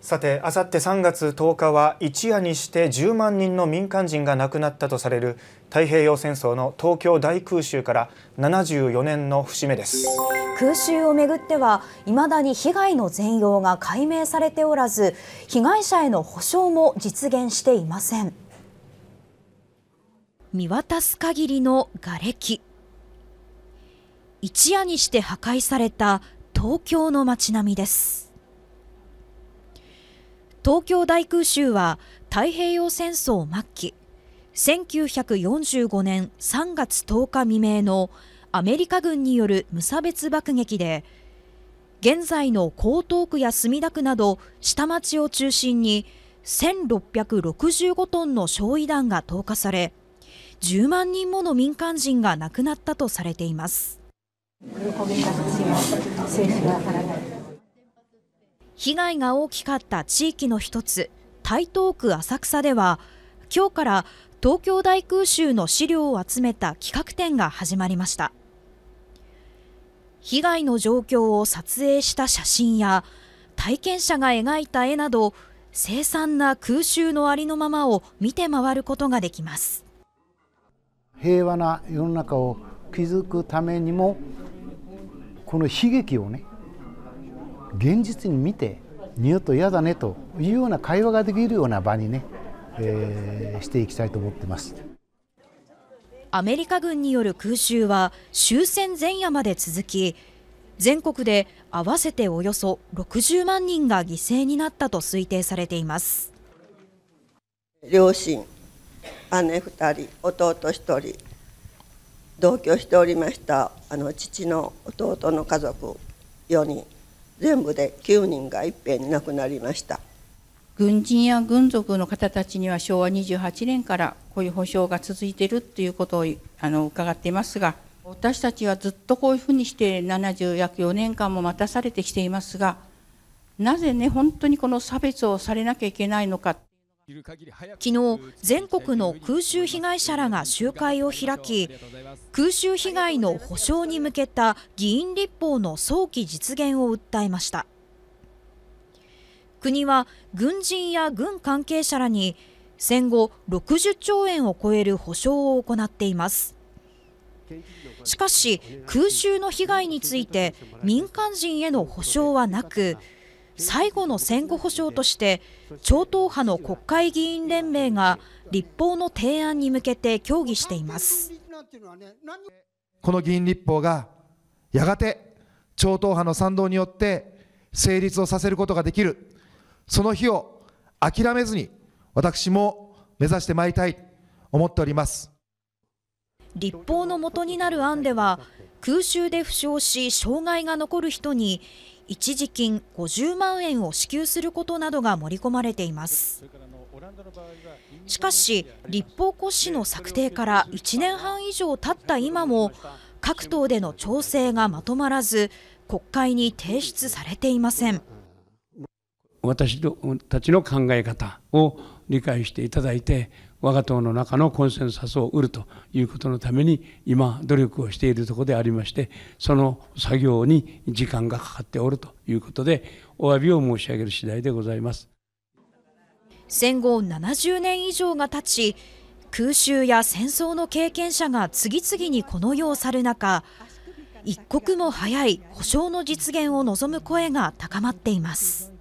さて、あさって3月10日は一夜にして10万人の民間人が亡くなったとされる太平洋戦争の東京大空襲から74年の節目です空襲をめぐってはいまだに被害の全容が解明されておらず被害者への補償も実現していません見渡す限りの瓦礫一夜にして破壊された東京の街並みです東京大空襲は太平洋戦争末期1945年3月10日未明のアメリカ軍による無差別爆撃で現在の江東区や墨田区など下町を中心に1665トンの焼夷弾が投下され10万人もの民間人が亡くなったとされています。被害が大きかった地域の一つ台東区浅草では今日から東京大空襲の資料を集めた企画展が始まりました被害の状況を撮影した写真や体験者が描いた絵など凄惨な空襲のありのままを見て回ることができます平和な世の中を築くためにもこの悲劇をね現実に見て二度と嫌だねというような会話ができるような場にね、えー、していきたいと思ってます。アメリカ軍による空襲は終戦前夜まで続き全国で合わせておよそ60万人が犠牲になったと推定されています両親姉二人弟一人同居しておりましたあの父の弟の家族4人全部で9人がいっぺんに亡くなりました軍人や軍属の方たちには昭和28年からこういう保障が続いているということをあの伺っていますが私たちはずっとこういうふうにして70約4年間も待たされてきていますがなぜね本当にこの差別をされなきゃいけないのか昨日、全国の空襲被害者らが集会を開き、空襲被害の補償に向けた議員立法の早期実現を訴えました。国は軍人や軍関係者らに戦後60兆円を超える補償を行っています。しかし、空襲の被害について民間人への補償はなく、最後の戦後保障として超党派の国会議員連盟が立法の提案に向けて協議していますこの議員立法がやがて超党派の賛同によって成立をさせることができるその日を諦めずに私も目指してまいりたい思っております立法の元になる案では空襲で負傷し障害が残る人に一時金50万円を支給することなどが盛り込まれていますしかし立法骨子の策定から1年半以上経った今も各党での調整がまとまらず国会に提出されていません私たちの考え方を理解していただいて我が党の中のコンセンサスを得るということのために今努力をしているところでありましてその作業に時間がかかっておるということでお詫びを申し上げる次第でございます戦後70年以上が経ち空襲や戦争の経験者が次々にこの世を去る中一刻も早い補償の実現を望む声が高まっています。